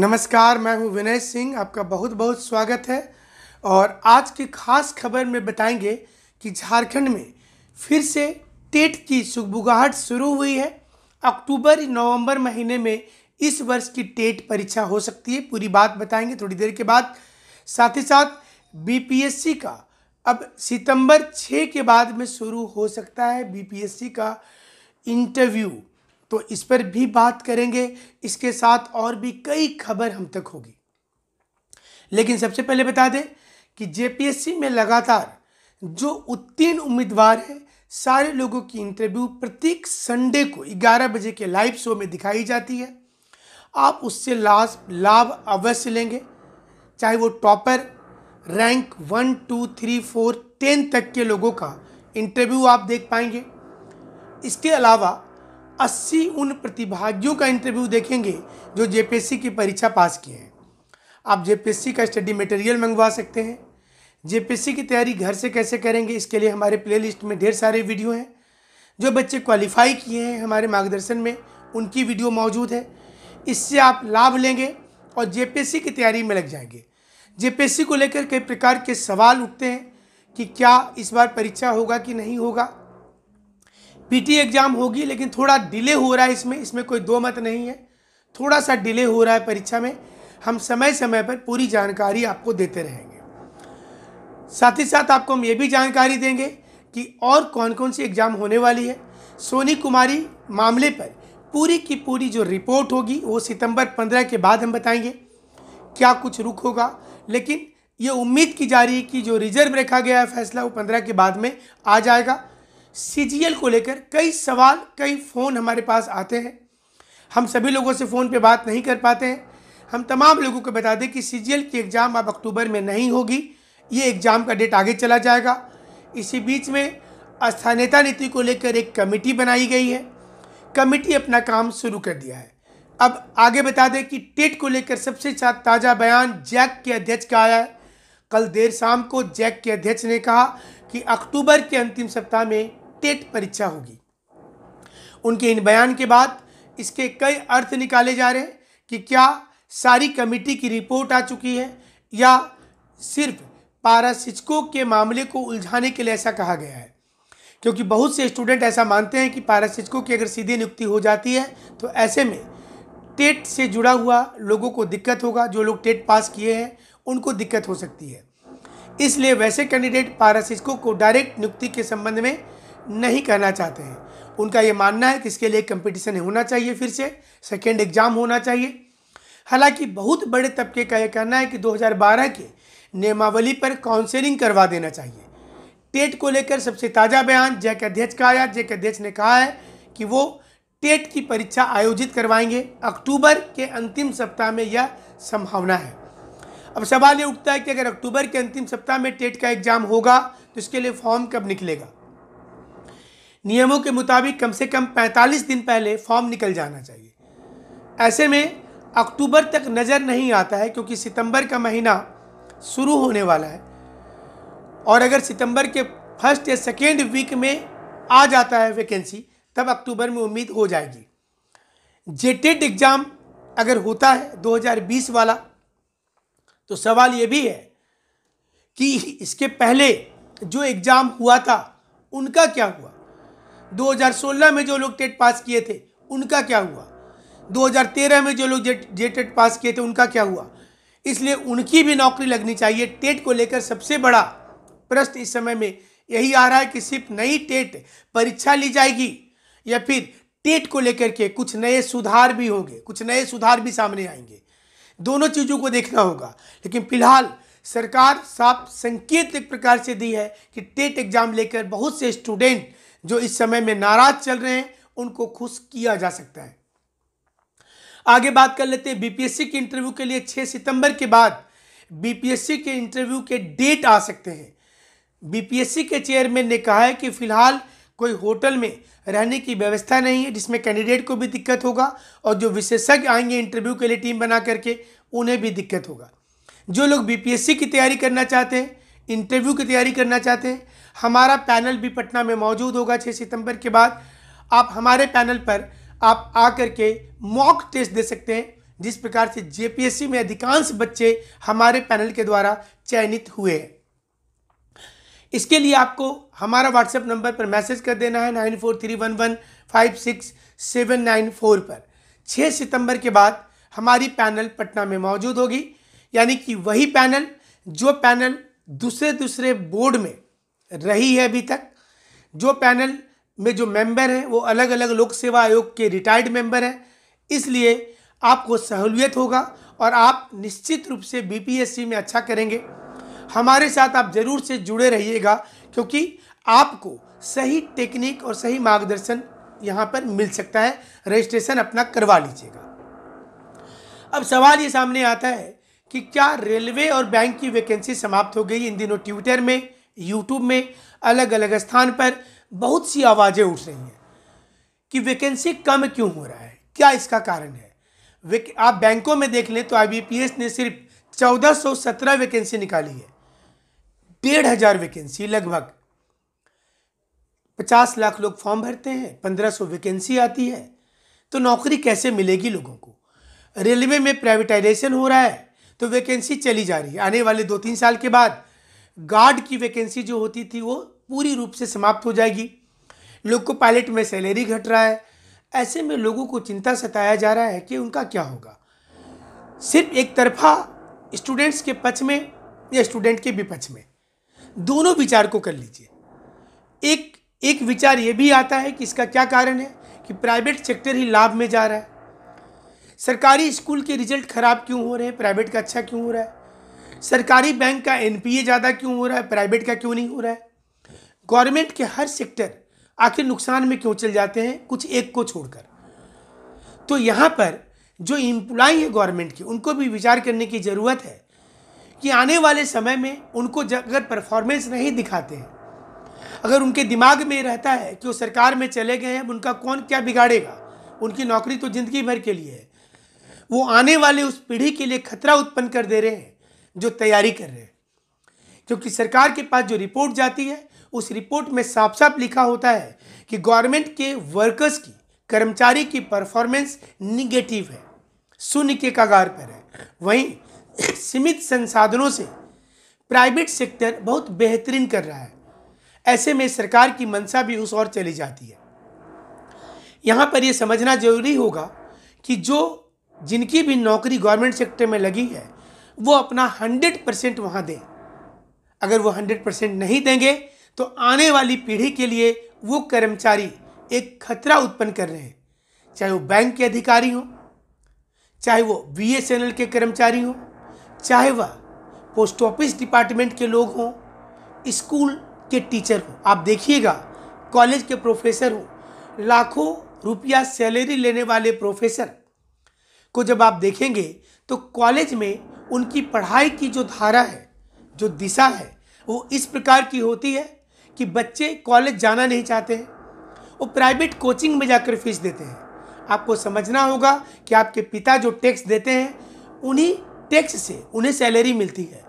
नमस्कार मैं हूं विनय सिंह आपका बहुत बहुत स्वागत है और आज की खास खबर में बताएंगे कि झारखंड में फिर से टेट की सुगबुगाहट शुरू हुई है अक्टूबर नवंबर महीने में इस वर्ष की टेट परीक्षा हो सकती है पूरी बात बताएंगे थोड़ी देर के बाद साथ ही साथ बीपीएससी का अब सितंबर छः के बाद में शुरू हो सकता है बीपीएससी का इंटरव्यू तो इस पर भी बात करेंगे इसके साथ और भी कई खबर हम तक होगी लेकिन सबसे पहले बता दें कि जेपीएससी में लगातार जो उत्तीर्ण उम्मीदवार हैं सारे लोगों की इंटरव्यू प्रत्येक संडे को 11 बजे के लाइव शो में दिखाई जाती है आप उससे लाभ लाभ अवश्य लेंगे चाहे वो topper rank one two three four ten तक के लोगों का इंटरव्यू आप देख पाएंगे इसके अलावा अस्सी उन प्रतिभागियों का इंटरव्यू देखेंगे जो जे की परीक्षा पास किए हैं आप जे का स्टडी मटेरियल मंगवा सकते हैं जे की तैयारी घर से कैसे करेंगे इसके लिए हमारे प्लेलिस्ट में ढेर सारे वीडियो हैं जो बच्चे क्वालिफाई किए हैं हमारे मार्गदर्शन में उनकी वीडियो मौजूद है इससे आप लाभ लेंगे और जे की तैयारी में लग जाएंगे जे को लेकर कई प्रकार के सवाल उठते हैं कि क्या इस बार परीक्षा होगा कि नहीं होगा पीटी एग्ज़ाम होगी लेकिन थोड़ा डिले हो रहा है इसमें इसमें कोई दो मत नहीं है थोड़ा सा डिले हो रहा है परीक्षा में हम समय समय पर पूरी जानकारी आपको देते रहेंगे साथ ही साथ आपको हम ये भी जानकारी देंगे कि और कौन कौन सी एग्ज़ाम होने वाली है सोनी कुमारी मामले पर पूरी की पूरी जो रिपोर्ट होगी वो सितंबर पंद्रह के बाद हम बताएंगे क्या कुछ रुक होगा लेकिन ये उम्मीद की जा रही है कि जो रिजर्व रखा गया है फैसला वो पंद्रह के बाद में आ जाएगा सी को लेकर कई सवाल कई फ़ोन हमारे पास आते हैं हम सभी लोगों से फ़ोन पे बात नहीं कर पाते हैं हम तमाम लोगों को बता दें कि सी की एग्ज़ाम अब अक्टूबर में नहीं होगी ये एग्ज़ाम का डेट आगे चला जाएगा इसी बीच में स्थानीयता नीति को लेकर एक कमेटी बनाई गई है कमेटी अपना काम शुरू कर दिया है अब आगे बता दें कि टेट को लेकर सबसे ताज़ा बयान जैक के अध्यक्ष का आया है कल देर शाम को जैक के अध्यक्ष ने कहा कि अक्टूबर के अंतिम सप्ताह में टेट परीक्षा होगी उनके इन बयान के बाद इसके कई अर्थ निकाले जा रहे हैं कि क्या सारी कमेटी की रिपोर्ट आ चुकी है या सिर्फ पारा शिक्षकों के मामले को उलझाने के लिए ऐसा कहा गया है क्योंकि बहुत से स्टूडेंट ऐसा मानते हैं कि पारा शिक्षकों की अगर सीधी नियुक्ति हो जाती है तो ऐसे में टेट से जुड़ा हुआ लोगों को दिक्कत होगा जो लोग टेट पास किए हैं उनको दिक्कत हो सकती है इसलिए वैसे कैंडिडेट पारा शिक्षकों को डायरेक्ट नियुक्ति के संबंध में नहीं कहना चाहते हैं उनका ये मानना है कि इसके लिए कंपटीशन होना चाहिए फिर से सेकेंड एग्ज़ाम होना चाहिए हालांकि बहुत बड़े तबके का यह कहना है कि 2012 के नियमावली पर काउंसलिंग करवा देना चाहिए टेट को लेकर सबसे ताज़ा बयान जय के अध्यक्ष का आया जय के अध्यक्ष ने कहा है कि वो टेट की परीक्षा आयोजित करवाएंगे अक्टूबर के अंतिम सप्ताह में यह संभावना है अब सवाल ये उठता है कि अगर अक्टूबर के अंतिम सप्ताह में टेट का एग्ज़ाम होगा तो इसके लिए फॉर्म कब निकलेगा नियमों के मुताबिक कम से कम 45 दिन पहले फॉर्म निकल जाना चाहिए ऐसे में अक्टूबर तक नज़र नहीं आता है क्योंकि सितंबर का महीना शुरू होने वाला है और अगर सितंबर के फर्स्ट या सेकेंड वीक में आ जाता है वैकेंसी तब अक्टूबर में उम्मीद हो जाएगी जेटेड एग्ज़ाम अगर होता है 2020 वाला तो सवाल ये भी है कि इसके पहले जो एग्ज़ाम हुआ था उनका क्या हुआ 2016 में जो लोग टेट पास किए थे उनका क्या हुआ 2013 में जो लोग जे टेट पास किए थे उनका क्या हुआ इसलिए उनकी भी नौकरी लगनी चाहिए टेट को लेकर सबसे बड़ा प्रश्न इस समय में यही आ रहा है कि सिर्फ नई टेट परीक्षा ली जाएगी या फिर टेट को लेकर के कुछ नए सुधार भी होंगे कुछ नए सुधार भी सामने आएंगे दोनों चीज़ों को देखना होगा लेकिन फिलहाल सरकार साफ संकेत एक प्रकार से दी है कि टेट एग्जाम लेकर बहुत से स्टूडेंट जो इस समय में नाराज चल रहे हैं उनको खुश किया जा सकता है आगे बात कर लेते हैं बीपीएससी के इंटरव्यू के लिए 6 सितंबर के बाद बीपीएससी के इंटरव्यू के डेट आ सकते हैं बीपीएससी के चेयरमैन ने कहा है कि फिलहाल कोई होटल में रहने की व्यवस्था नहीं है जिसमें कैंडिडेट को भी दिक्कत होगा और जो विशेषज्ञ आएंगे इंटरव्यू के लिए टीम बना करके उन्हें भी दिक्कत होगा जो लोग बीपीएससी की तैयारी करना चाहते हैं इंटरव्यू की तैयारी करना चाहते हैं हमारा पैनल भी पटना में मौजूद होगा 6 सितंबर के बाद आप हमारे पैनल पर आप आकर के मॉक टेस्ट दे सकते हैं जिस प्रकार से जेपीएससी में अधिकांश बच्चे हमारे पैनल के द्वारा चयनित हुए हैं इसके लिए आपको हमारा व्हाट्सएप नंबर पर मैसेज कर देना है nine four three one one five six seven nine four पर छः सितंबर के बाद हमारी पैनल पटना में मौजूद होगी यानी कि वही पैनल जो पैनल दूसरे दूसरे बोर्ड में रही है अभी तक जो पैनल में जो मेंबर हैं वो अलग अलग लोक सेवा आयोग के रिटायर्ड मेंबर हैं इसलिए आपको सहूलियत होगा और आप निश्चित रूप से बीपीएससी में अच्छा करेंगे हमारे साथ आप ज़रूर से जुड़े रहिएगा क्योंकि आपको सही टेक्निक और सही मार्गदर्शन यहाँ पर मिल सकता है रजिस्ट्रेशन अपना करवा लीजिएगा अब सवाल ये सामने आता है कि क्या रेलवे और बैंक की वैकेंसी समाप्त हो गई इन दिनों ट्विटर में यूट्यूब में अलग अलग स्थान पर बहुत सी आवाज़ें उठ रही हैं कि वैकेंसी कम क्यों हो रहा है क्या इसका कारण है आप बैंकों में देख लें तो आई ने सिर्फ चौदह सौ सत्रह वैकेंसी निकाली है डेढ़ हज़ार वैकेंसी लगभग पचास लाख लोग फॉर्म भरते हैं पंद्रह सौ वैकेंसी आती है तो नौकरी कैसे मिलेगी लोगों को रेलवे में प्राइवेटाइजेशन हो रहा है तो वैकेंसी चली जा रही है आने वाले दो तीन साल के बाद गार्ड की वैकेंसी जो होती थी वो पूरी रूप से समाप्त हो जाएगी लोग को पायलट में सैलरी घट रहा है ऐसे में लोगों को चिंता सताया जा रहा है कि उनका क्या होगा सिर्फ एक तरफा स्टूडेंट्स के पक्ष में या स्टूडेंट के विपक्ष में दोनों विचार को कर लीजिए एक एक विचार ये भी आता है कि इसका क्या कारण है कि प्राइवेट सेक्टर ही लाभ में जा रहा है सरकारी स्कूल के रिजल्ट खराब क्यों हो रहे हैं प्राइवेट का अच्छा क्यों हो रहा है सरकारी बैंक का एनपीए ज़्यादा क्यों हो रहा है प्राइवेट का क्यों नहीं हो रहा है गवर्नमेंट के हर सेक्टर आखिर नुकसान में क्यों चल जाते हैं कुछ एक को छोड़कर तो यहाँ पर जो इम्प्लॉय है गवर्नमेंट के उनको भी विचार करने की ज़रूरत है कि आने वाले समय में उनको अगर परफॉर्मेंस नहीं दिखाते हैं अगर उनके दिमाग में रहता है कि वो सरकार में चले गए हैं उनका कौन क्या बिगाड़ेगा उनकी नौकरी तो ज़िंदगी भर के लिए है वो आने वाले उस पीढ़ी के लिए खतरा उत्पन्न कर दे रहे हैं जो तैयारी कर रहे हैं क्योंकि सरकार के पास जो रिपोर्ट जाती है उस रिपोर्ट में साफ साफ लिखा होता है कि गवर्नमेंट के वर्कर्स की कर्मचारी की परफॉर्मेंस निगेटिव है शून्य के कगार पर है वहीं सीमित संसाधनों से प्राइवेट सेक्टर बहुत बेहतरीन कर रहा है ऐसे में सरकार की मंशा भी उस ओर चली जाती है यहाँ पर यह समझना जरूरी होगा कि जो जिनकी भी नौकरी गवर्नमेंट सेक्टर में लगी है वो अपना हंड्रेड परसेंट वहाँ दें अगर वो हंड्रेड परसेंट नहीं देंगे तो आने वाली पीढ़ी के लिए वो कर्मचारी एक खतरा उत्पन्न कर रहे हैं चाहे वो बैंक के अधिकारी हों चाहे वो बी एस एन एल के कर्मचारी हों चाहे वह पोस्ट ऑफिस डिपार्टमेंट के लोग हों स्कूल के टीचर हों आप देखिएगा कॉलेज के प्रोफेसर हों लाखों रुपया सैलरी लेने वाले प्रोफेसर को जब आप देखेंगे तो कॉलेज में उनकी पढ़ाई की जो धारा है जो दिशा है वो इस प्रकार की होती है कि बच्चे कॉलेज जाना नहीं चाहते हैं वो प्राइवेट कोचिंग में जाकर फीस देते हैं आपको समझना होगा कि आपके पिता जो टैक्स देते हैं उन्हीं टैक्स से उन्हें सैलरी मिलती है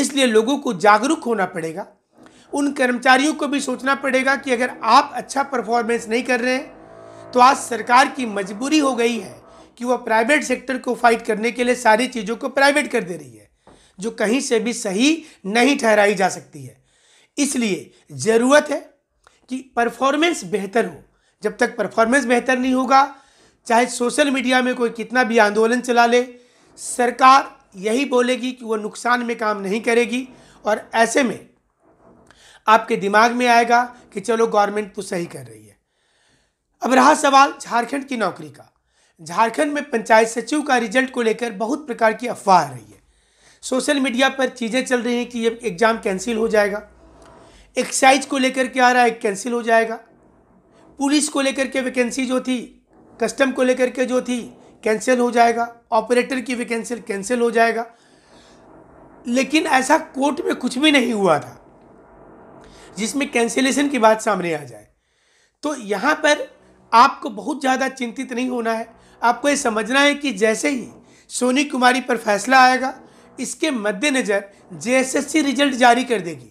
इसलिए लोगों को जागरूक होना पड़ेगा उन कर्मचारियों को भी सोचना पड़ेगा कि अगर आप अच्छा परफॉर्मेंस नहीं कर रहे हैं तो आज सरकार की मजबूरी हो गई है कि वह प्राइवेट सेक्टर को फाइट करने के लिए सारी चीज़ों को प्राइवेट कर दे रही है जो कहीं से भी सही नहीं ठहराई जा सकती है इसलिए ज़रूरत है कि परफॉर्मेंस बेहतर हो जब तक परफॉर्मेंस बेहतर नहीं होगा चाहे सोशल मीडिया में कोई कितना भी आंदोलन चला ले सरकार यही बोलेगी कि वह नुकसान में काम नहीं करेगी और ऐसे में आपके दिमाग में आएगा कि चलो गवर्नमेंट तो सही कर रही है अब रहा सवाल झारखंड की नौकरी का झारखंड में पंचायत सचिव का रिजल्ट को लेकर बहुत प्रकार की अफवाह आ रही है सोशल मीडिया पर चीज़ें चल रही हैं कि ये एग्ज़ाम कैंसिल हो जाएगा एक्साइज को लेकर के आ रहा है कैंसिल हो जाएगा पुलिस को लेकर के वैकेंसी जो थी कस्टम को लेकर के जो थी कैंसिल हो जाएगा ऑपरेटर की वैकेंसी कैंसिल हो जाएगा लेकिन ऐसा कोर्ट में कुछ भी नहीं हुआ था जिसमें कैंसिलेशन की बात सामने आ जाए तो यहाँ पर आपको बहुत ज़्यादा चिंतित नहीं होना है आपको ये समझना है कि जैसे ही सोनी कुमारी पर फैसला आएगा इसके मद्देनज़र जेएसएससी रिजल्ट जारी कर देगी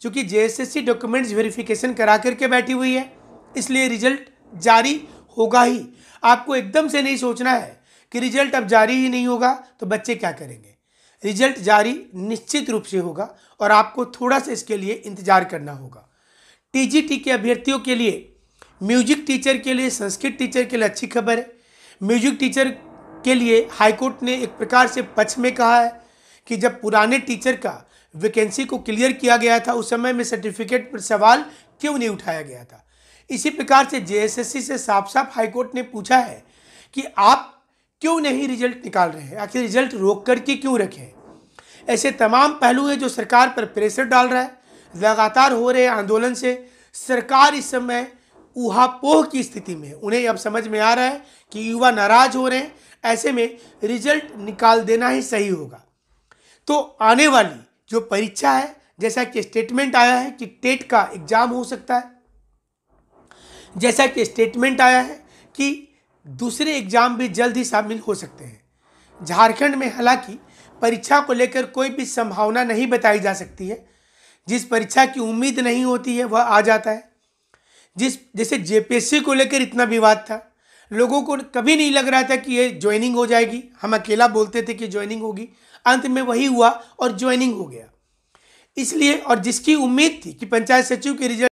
क्योंकि जेएसएससी डॉक्यूमेंट्स वेरिफिकेशन करा करके बैठी हुई है इसलिए रिजल्ट जारी होगा ही आपको एकदम से नहीं सोचना है कि रिजल्ट अब जारी ही नहीं होगा तो बच्चे क्या करेंगे रिजल्ट जारी निश्चित रूप से होगा और आपको थोड़ा सा इसके लिए इंतज़ार करना होगा टीजीटी के अभ्यर्थियों के लिए म्यूजिक टीचर के लिए संस्कृत टीचर के लिए अच्छी खबर है म्यूजिक टीचर के लिए हाईकोर्ट ने एक प्रकार से पक्ष में कहा है कि जब पुराने टीचर का वैकेंसी को क्लियर किया गया था उस समय में सर्टिफिकेट पर सवाल क्यों नहीं उठाया गया था इसी प्रकार से जेएसएससी से साफ साफ हाईकोर्ट ने पूछा है कि आप क्यों नहीं रिजल्ट निकाल रहे हैं आखिर रिजल्ट रोक करके क्यों रखें ऐसे तमाम पहलू हैं जो सरकार पर प्रेशर डाल रहा है लगातार हो रहे आंदोलन से सरकार इस समय उहापोह की स्थिति में उन्हें अब समझ में आ रहा है कि युवा नाराज हो रहे हैं ऐसे में रिजल्ट निकाल देना ही सही होगा तो आने वाली जो परीक्षा है जैसा कि स्टेटमेंट आया है कि टेट का एग्जाम हो सकता है जैसा कि स्टेटमेंट आया है कि दूसरे एग्जाम भी जल्द ही शामिल हो सकते हैं झारखंड में हालांकि परीक्षा को लेकर कोई भी संभावना नहीं बताई जा सकती है जिस परीक्षा की उम्मीद नहीं होती है वह आ जाता है जिस जैसे जेपीएससी को लेकर इतना विवाद था लोगों को कभी नहीं लग रहा था कि ये ज्वाइनिंग हो जाएगी हम अकेला बोलते थे कि ज्वाइनिंग होगी अंत में वही हुआ और ज्वाइनिंग हो गया इसलिए और जिसकी उम्मीद थी कि पंचायत सचिव के रिजल्ट